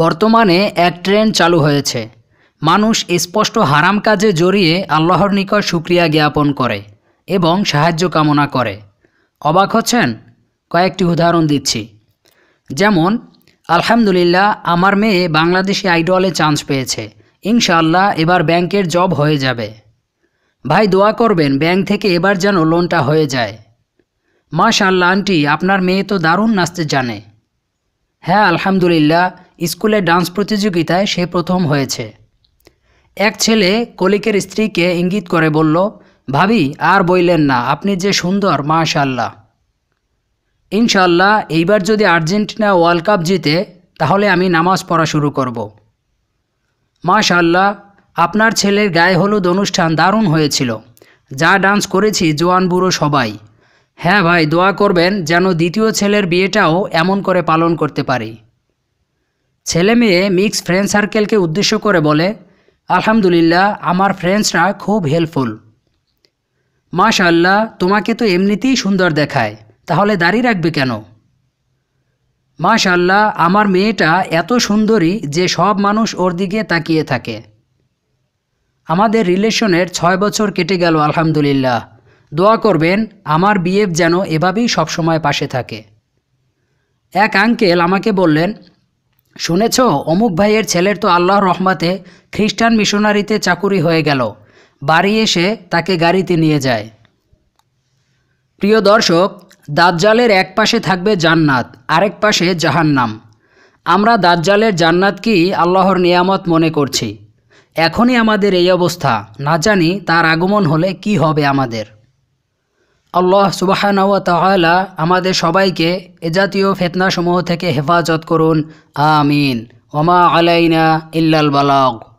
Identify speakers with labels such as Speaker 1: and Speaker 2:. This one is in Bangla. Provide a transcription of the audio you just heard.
Speaker 1: বর্তমানে এক ট্রেন্ড চালু হয়েছে মানুষ স্পষ্ট হারাম কাজে জড়িয়ে আল্লাহর নিকট সুক্রিয়া জ্ঞাপন করে এবং সাহায্য কামনা করে অবাক হচ্ছেন কয়েকটি উদাহরণ দিচ্ছি যেমন আলহামদুলিল্লাহ আমার মেয়ে বাংলাদেশি আইডলে চান্স পেয়েছে ইনশাআল্লাহ এবার ব্যাংকের জব হয়ে যাবে ভাই দোয়া করবেন ব্যাংক থেকে এবার যেন লোনটা হয়ে যায় মাশাল্লাহ আন্টি আপনার মেয়ে তো দারুণ নাচতে জানে হ্যাঁ আলহামদুলিল্লাহ স্কুলে ডান্স প্রতিযোগিতায় সে প্রথম হয়েছে এক ছেলে কলিকের স্ত্রীকে ইঙ্গিত করে বলল ভাবি আর বইলেন না আপনি যে সুন্দর মাশাল্লাহ ইনশাল্লাহ এইবার যদি আর্জেন্টিনা ওয়ার্ল্ড কাপ জিতে তাহলে আমি নামাজ পড়া শুরু করব মাশাল্লাহ আপনার ছেলের গায়ে হলুদ অনুষ্ঠান দারুণ হয়েছিল যা ডান্স করেছি জোয়ান বুড়ো সবাই হ্যাঁ ভাই দোয়া করবেন যেন দ্বিতীয় ছেলের বিয়েটাও এমন করে পালন করতে পারি ছেলে মেয়ে মিক্স ফ্রেন্ড সার্কেলকে উদ্দেশ্য করে বলে আলহামদুলিল্লাহ আমার ফ্রেন্ডসরা খুব হেল্পফুল মাশাল্লাহ তোমাকে তো এমনিতেই সুন্দর দেখায় তাহলে দাঁড়িয়ে রাখবে কেন মাশাল্লাহ আমার মেয়েটা এত সুন্দরী যে সব মানুষ ওর দিকে তাকিয়ে থাকে আমাদের রিলেশনের ছয় বছর কেটে গেল আলহামদুলিল্লাহ দোয়া করবেন আমার বিয়ে যেন এভাবেই সবসময় পাশে থাকে এক আঙ্কেল আমাকে বললেন শুনেছ অমুক ভাইয়ের ছেলের তো আল্লাহ রহমাতে খ্রিস্টান মিশনারিতে চাকুরি হয়ে গেল বাড়ি এসে তাকে গাড়িতে নিয়ে যায় প্রিয় দর্শক দাজ্জালের এক পাশে থাকবে জান্নাত আরেক পাশে জাহান্নাম আমরা দাজ্জালের জান্নাত কি আল্লাহর নিয়ামত মনে করছি এখনই আমাদের এই অবস্থা না জানি তার আগমন হলে কি হবে আমাদের আল্লাহ সুবাহানওয়া তালা আমাদের সবাইকে এ জাতীয় ফেতনাসমূহ থেকে হেফাজত করুন আমিন ওমা আলাইনা ইল্লাল বালাগ